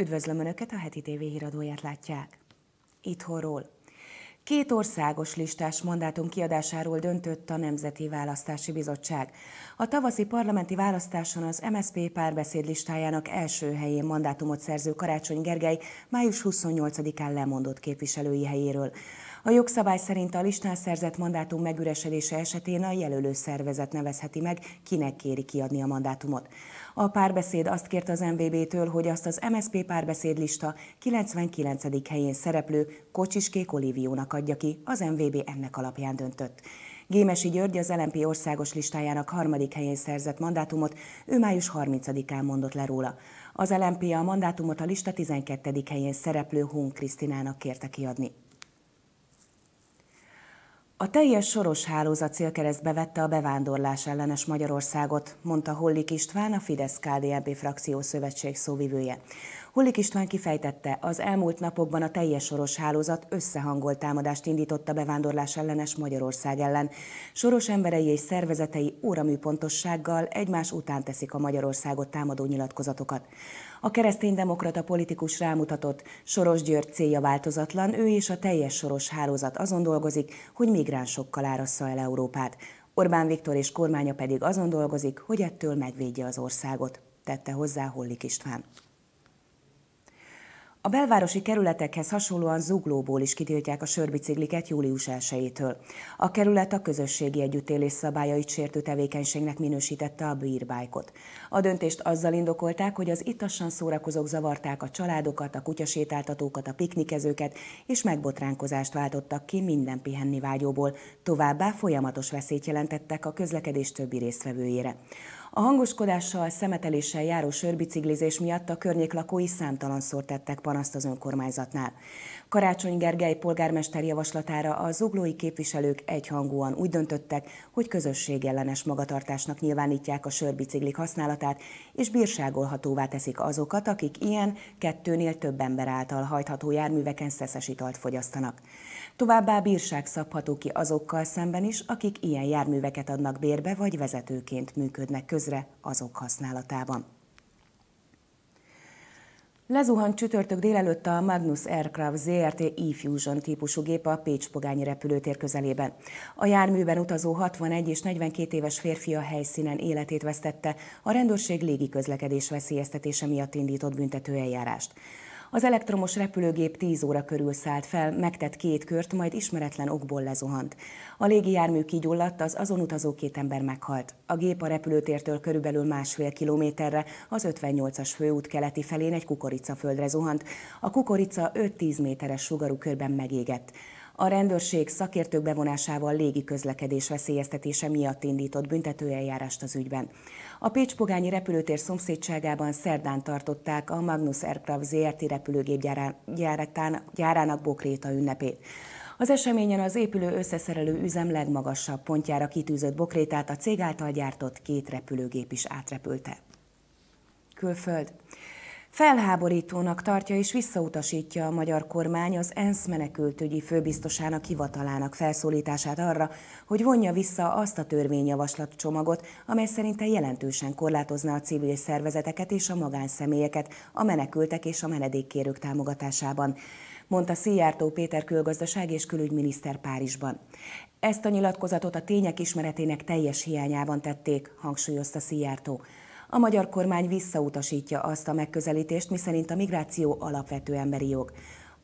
Üdvözlöm Önöket, a heti TV híradóját látják. Itthonról. Két országos listás mandátum kiadásáról döntött a Nemzeti Választási Bizottság. A tavaszi parlamenti választáson az MSZP párbeszéd listájának első helyén mandátumot szerző Karácsony Gergely május 28-án lemondott képviselői helyéről. A jogszabály szerint a listán szerzett mandátum megüresedése esetén a jelölő szervezet nevezheti meg, kinek kéri kiadni a mandátumot. A párbeszéd azt kérte az MVB-től, hogy azt az MSP párbeszédlista 99. helyén szereplő Kocsiskék Oliviónak adja ki, az MVB ennek alapján döntött. Gémesi György az LMP országos listájának harmadik helyén szerzett mandátumot, ő május 30-án mondott le róla. Az LMP a mandátumot a lista 12. helyén szereplő Hun Krisztinának kérte kiadni. A teljes soros hálózat célkeresztbe vette a bevándorlás ellenes Magyarországot, mondta Hollik István, a Fidesz-KDNP frakció szövetség szóvivője. Hollik István kifejtette, az elmúlt napokban a teljes soros hálózat összehangolt támadást indított a bevándorlás ellenes Magyarország ellen. Soros emberei és szervezetei óraműpontossággal egymás után teszik a Magyarországot támadó nyilatkozatokat. A kereszténydemokrata politikus rámutatott, Soros György célja változatlan, ő és a teljes soros hálózat azon dolgozik, hogy migránsokkal árassza el Európát. Orbán Viktor és kormánya pedig azon dolgozik, hogy ettől megvédje az országot, tette hozzá Hollik István. A belvárosi kerületekhez hasonlóan zuglóból is kitiltják a sörbicikliket július 1-től. A kerület a közösségi együttélés szabályait sértő tevékenységnek minősítette a bírbájkot. A döntést azzal indokolták, hogy az ittassan szórakozók zavarták a családokat, a kutyasétáltatókat, a piknikezőket, és megbotránkozást váltottak ki minden pihenni vágyóból, továbbá folyamatos veszélyt jelentettek a közlekedés többi résztvevőjére. A hangoskodással, szemeteléssel járó sörbiciklizés miatt a környék lakói számtalanszor tettek panaszt az önkormányzatnál. Karácsony Gergely polgármester javaslatára a zuglói képviselők egyhangúan úgy döntöttek, hogy közösségellenes magatartásnak nyilvánítják a sörbiciklik használatát, és bírságolhatóvá teszik azokat, akik ilyen, kettőnél több ember által hajtható járműveken szeszes italt fogyasztanak. Továbbá bírság szabható ki azokkal szemben is, akik ilyen járműveket adnak bérbe vagy vezetőként működnek közre azok használatában. Lezuhant csütörtök délelőtt a Magnus Aircraft ZRT E-Fusion típusú gép a Pécs Pogányi repülőtér közelében. A járműben utazó 61 és 42 éves férfi a helyszínen életét vesztette, a rendőrség légi közlekedés veszélyeztetése miatt indított büntetőeljárást. Az elektromos repülőgép 10 óra körül szállt fel, megtett két kört, majd ismeretlen okból lezuhant. A légijármű kigyulladt, az azon utazó két ember meghalt. A gép a repülőtértől körülbelül másfél kilométerre az 58-as főút keleti felén egy kukoricaföldre zuhant. A kukorica 5-10 méteres sugarú körben megégett a rendőrség szakértők bevonásával légi közlekedés veszélyeztetése miatt indított büntetőeljárást az ügyben. A Pécs-Pogányi repülőtér szomszédságában szerdán tartották a Magnus Aircraft ZRT repülőgép gyárán, gyárának bokréta ünnepét. Az eseményen az épülő összeszerelő üzem legmagasabb pontjára kitűzött bokrétát a cég által gyártott két repülőgép is átrepülte. Külföld. Felháborítónak tartja és visszautasítja a magyar kormány az ENSZ menekültügyi főbiztosának hivatalának felszólítását arra, hogy vonja vissza azt a törvényjavaslat csomagot, amely szerinte jelentősen korlátozna a civil szervezeteket és a magánszemélyeket a menekültek és a menedékkérők támogatásában mondta Szijjártó Péter külgazdaság és külügyminiszter Párizsban. Ezt a nyilatkozatot a tények ismeretének teljes hiányában tették, hangsúlyozta Szijjártó. A magyar kormány visszautasítja azt a megközelítést, miszerint a migráció alapvető emberi jog.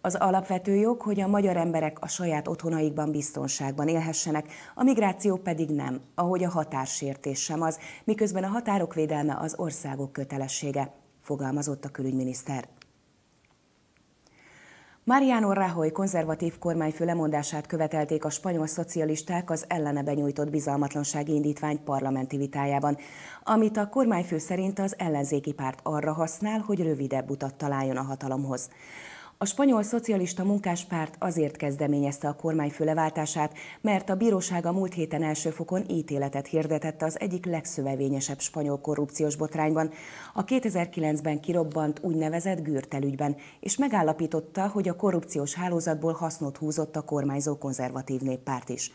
Az alapvető jog, hogy a magyar emberek a saját otthonaikban biztonságban élhessenek, a migráció pedig nem, ahogy a határsértés sem az, miközben a határok védelme az országok kötelessége, fogalmazott a külügyminiszter. Mariano Rajoy konzervatív kormányfő lemondását követelték a spanyol szocialisták az ellene benyújtott bizalmatlansági indítvány parlamenti vitájában, amit a kormányfő szerint az ellenzéki párt arra használ, hogy rövidebb utat találjon a hatalomhoz. A spanyol szocialista munkáspárt azért kezdeményezte a kormány leváltását, mert a bíróság a múlt héten első fokon ítéletet hirdetett az egyik legszövevényesebb spanyol korrupciós botrányban, a 2009-ben kirobbant úgynevezett Gürtelügyben, és megállapította, hogy a korrupciós hálózatból hasznot húzott a kormányzó konzervatív néppárt is.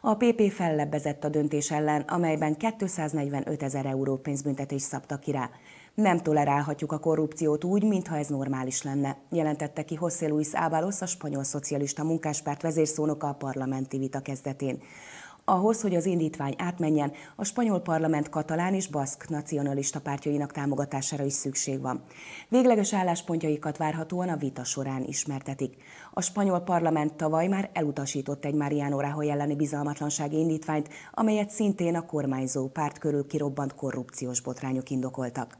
A PP fellebbezett a döntés ellen, amelyben 245 ezer euró pénzbüntetést szabtak ki rá. Nem tolerálhatjuk a korrupciót úgy, mintha ez normális lenne, jelentette ki José Luis Ábalos, a spanyol szocialista munkáspárt vezérszónoka a parlamenti vita kezdetén. Ahhoz, hogy az indítvány átmenjen, a spanyol parlament katalán és baszk nacionalista pártjainak támogatására is szükség van. Végleges álláspontjaikat várhatóan a vita során ismertetik. A spanyol parlament tavaly már elutasított egy Mariano Rajoy elleni bizalmatlansági indítványt, amelyet szintén a kormányzó párt körül kirobbant korrupciós botrányok indokoltak.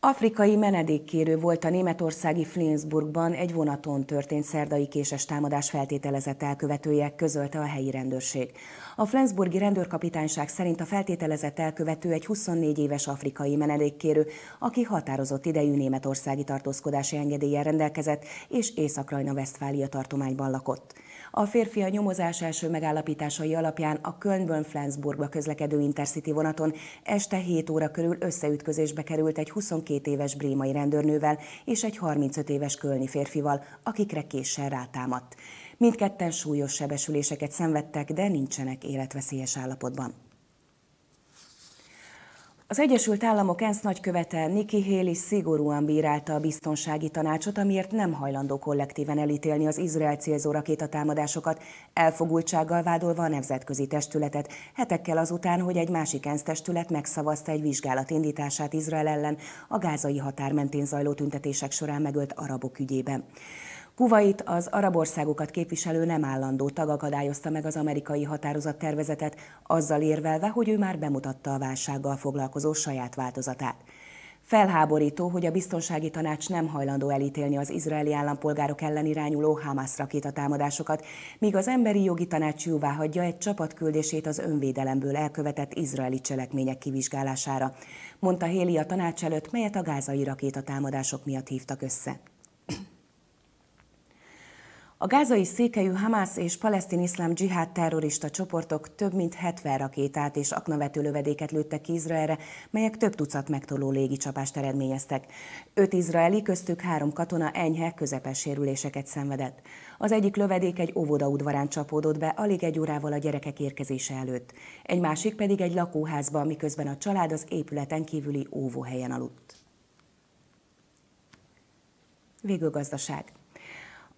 Afrikai menedékkérő volt a németországi Flensburgban egy vonaton történt szerdai késes támadás feltételezett elkövetője, közölte a helyi rendőrség. A Flensburgi rendőrkapitányság szerint a feltételezett elkövető egy 24 éves afrikai menedékkérő, aki határozott idejű németországi tartózkodási engedéllyel rendelkezett és Észak-Rajna-Vesztfália tartományban lakott. A férfi a nyomozás első megállapításai alapján a Kölnből Flensburgba közlekedő Intercity vonaton este 7 óra körül összeütközésbe került egy 22 éves brémai rendőrnővel és egy 35 éves kölni férfival, akikre késsel rátámadt. Mindketten súlyos sebesüléseket szenvedtek, de nincsenek életveszélyes állapotban. Az Egyesült Államok ENSZ nagykövete Nikki Haley szigorúan bírálta a biztonsági tanácsot, amiért nem hajlandó kollektíven elítélni az Izrael célzó rakétatámadásokat, elfogultsággal vádolva a nemzetközi testületet, hetekkel azután, hogy egy másik ENSZ testület megszavazta egy vizsgálat indítását Izrael ellen a gázai határ mentén zajló tüntetések során megölt arabok ügyében. Kuwait az arab országokat képviselő nem állandó tag akadályozta meg az amerikai határozat tervezetet, azzal érvelve, hogy ő már bemutatta a válsággal foglalkozó saját változatát. Felháborító, hogy a biztonsági tanács nem hajlandó elítélni az izraeli állampolgárok ellen irányuló Hamas rakétatámadásokat, míg az emberi jogi tanács jóvá hagyja egy csapat küldését az önvédelemből elkövetett izraeli cselekmények kivizsgálására, mondta Héli a tanács előtt, melyet a gázai rakétatámadások miatt hívtak össze. A gázai székelyű Hamas és palesztin iszlám dzsihád terrorista csoportok több mint 70 rakétát és aknavető lövedéket lőttek ki Izraelre, melyek több tucat megtoló légicsapást eredményeztek. Öt izraeli, köztük három katona enyhe, közepes sérüléseket szenvedett. Az egyik lövedék egy óvoda udvarán csapódott be, alig egy órával a gyerekek érkezése előtt. Egy másik pedig egy lakóházba, miközben a család az épületen kívüli óvóhelyen aludt. Végül gazdaság.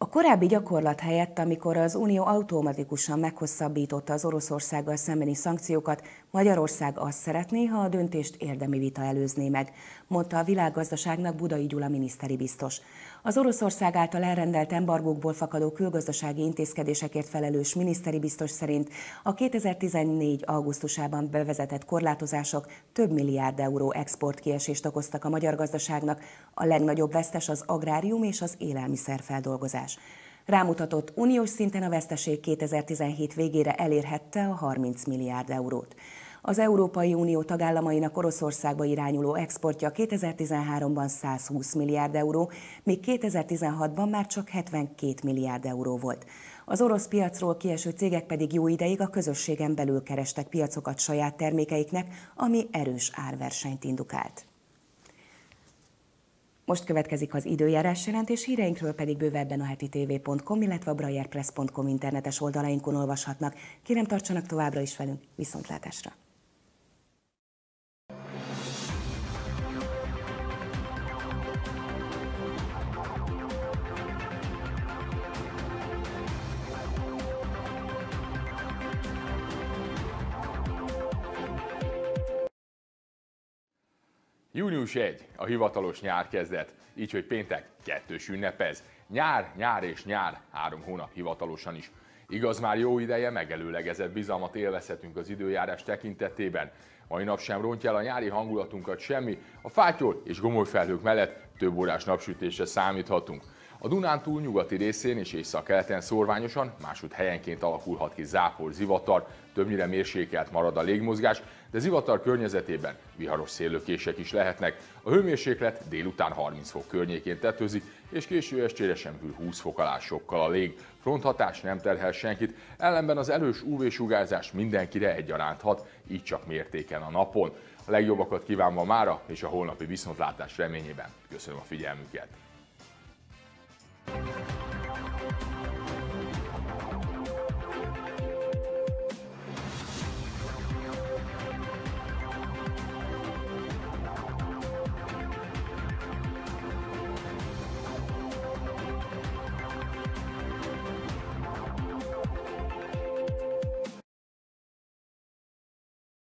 A korábbi gyakorlat helyett, amikor az Unió automatikusan meghosszabbította az Oroszországgal szembeni szankciókat, Magyarország azt szeretné, ha a döntést érdemi vita előzné meg, mondta a világgazdaságnak Budai Gyula miniszteri biztos. Az Oroszország által elrendelt embargókból fakadó külgazdasági intézkedésekért felelős miniszteri biztos szerint a 2014. augusztusában bevezetett korlátozások több milliárd euró exportkiesést okoztak a magyar gazdaságnak, a legnagyobb vesztes az agrárium és az élelmiszerfeldolgozás. Rámutatott uniós szinten a veszteség 2017 végére elérhette a 30 milliárd eurót. Az Európai Unió tagállamainak Oroszországba irányuló exportja 2013-ban 120 milliárd euró, míg 2016-ban már csak 72 milliárd euró volt. Az orosz piacról kieső cégek pedig jó ideig a közösségen belül kerestek piacokat saját termékeiknek, ami erős árversenyt indukált. Most következik az időjárás jelentés, híreinkről pedig bővebben a heti tv.com, illetve a brajerpress.com internetes oldalainkon olvashatnak. Kérem tartsanak továbbra is velünk, viszontlátásra! Június 1 a hivatalos nyár kezdet, így hogy péntek kettős ünnepez. Nyár, nyár és nyár, három hónap hivatalosan is. Igaz, már jó ideje megelőlegezett bizalmat élvezhetünk az időjárás tekintetében. Mai nap sem rontja el a nyári hangulatunkat semmi, a fátyol és gomolyfelhők mellett több órás napsütésre számíthatunk. A Dunántúl nyugati részén és északkeleten szorványosan, máshogy helyenként alakulhat ki zápor, zivatar, többnyire mérsékelt marad a légmozgás, de zivatar környezetében viharos széllökések is lehetnek. A hőmérséklet délután 30 fok környékén tetőzik, és késő estére sem hűl 20 fok alá sokkal a lég. Fronthatás nem terhel senkit, ellenben az elős UV-sugárzás mindenkire egyaránt hat, így csak mértéken a napon. A legjobbakat kívánva mára és a holnapi viszontlátás reményében. Köszönöm a figyelmüket!